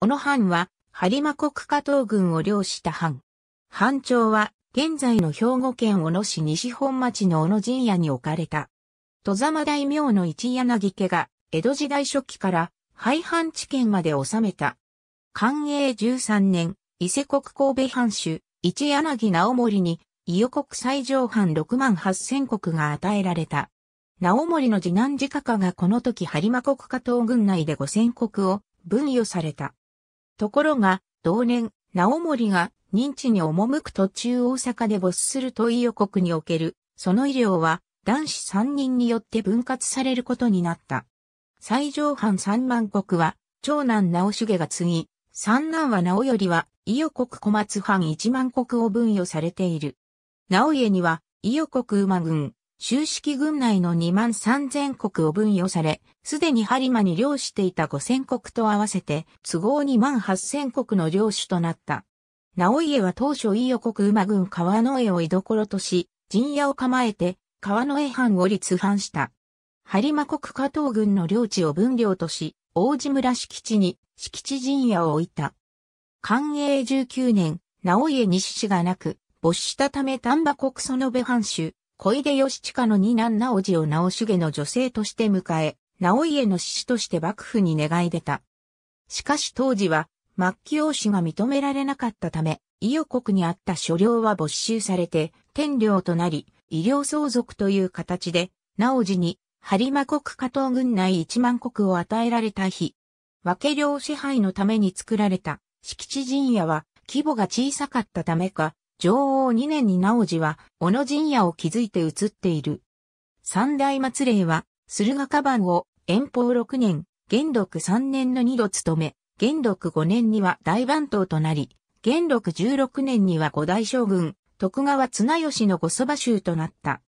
小野藩は、播磨国家東軍を領した藩。藩長は、現在の兵庫県小野市西本町の小野陣屋に置かれた。戸様大名の一柳家が、江戸時代初期から、廃藩地県まで治めた。寛永13年、伊勢国神戸藩主、一柳直盛に、伊予国最上藩6万8千国が与えられた。直盛の次男次家がこの時播磨国家東軍内で5千国を分与された。ところが、同年、直盛が認知に赴く途中大阪で没する問い予告における、その医療は男子3人によって分割されることになった。最上藩三万国は、長男直重が次、三男は直よりは、伊予国小松藩一万国を分与されている。直家には、伊予国馬軍、州式軍内の2万3000国を分与され、すでに播磨に領していた5000国と合わせて、都合2万8000国の領主となった。直家は当初伊予国馬軍川野江を居所とし、陣屋を構えて、川野江藩を立藩した。播磨国加藤軍の領地を分領とし、大地村敷地に敷地陣屋を置いた。寛永19年、直家西氏がなく、没したため丹波国園部藩主、小出義親の二男直次を直重の女性として迎え、直家の志として幕府に願い出た。しかし当時は、末期王子が認められなかったため、伊予国にあった所領は没収されて、天領となり、医療相続という形で、直次に、針馬国加藤軍内一万国を与えられた日、分け領支配のために作られた敷地陣屋は規模が小さかったためか、女王2年に直次は、小野陣屋を築いて移っている。三大末礼は、駿河カバンを、遠方6年、元禄3年の2度務め、元禄5年には大番頭となり、元禄16年には五大将軍、徳川綱吉の御蕎麦衆となった。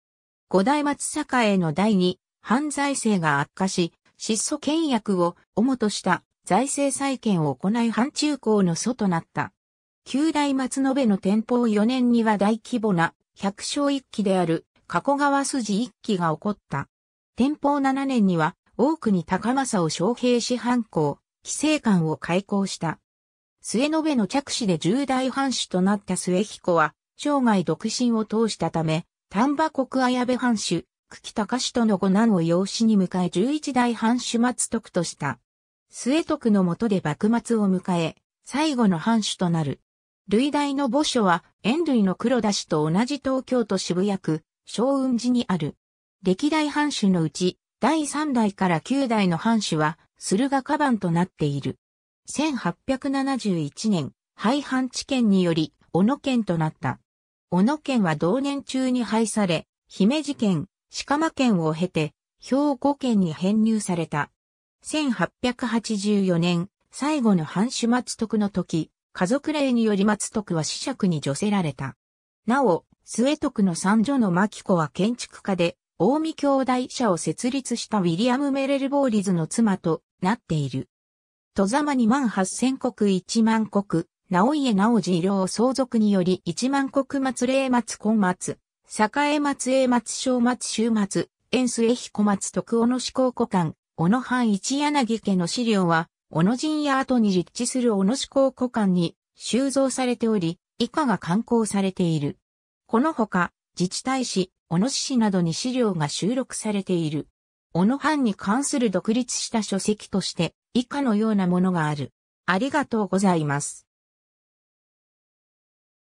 五大松坂への第二、犯罪性が悪化し、失踪倹約を主とした財政再建を行い反中高の祖となった。旧大松延の天保4年には大規模な百姓一揆である加古川筋一揆が起こった。天保7年には多くに高政を招聘し反抗、規制官を開校した。末延の着手で重大藩主となった末彦は、生涯独身を通したため、丹波国綾部藩主、久喜隆氏との五男を養子に迎え十一代藩主末徳とした。末徳のもとで幕末を迎え、最後の藩主となる。類大の墓所は、縁類の黒田氏と同じ東京都渋谷区、小雲寺にある。歴代藩主のうち、第3代から9代の藩主は、駿河カとなっている。1871年、廃藩置県により、小野県となった。小野県は同年中に廃され、姫路県、鹿間県を経て、兵庫県に編入された。1884年、最後の藩主末徳の時、家族令により松徳は子爵に除せられた。なお、末徳の三女の牧子は建築家で、大見兄弟社を設立したウィリアム・メレルボーリズの妻となっている。戸ざま2万8千国1万国、直家直次郎相続により1万国末霊末今末、栄松英松正末終末、遠末彦松徳小野志向古館、小野藩一柳家の資料は、小野陣屋跡に立地する小野志考古館に収蔵されており、以下が刊行されている。このほか、自治体市、小野市などに資料が収録されている。小野藩に関する独立した書籍として、以下のようなものがある。ありがとうございます。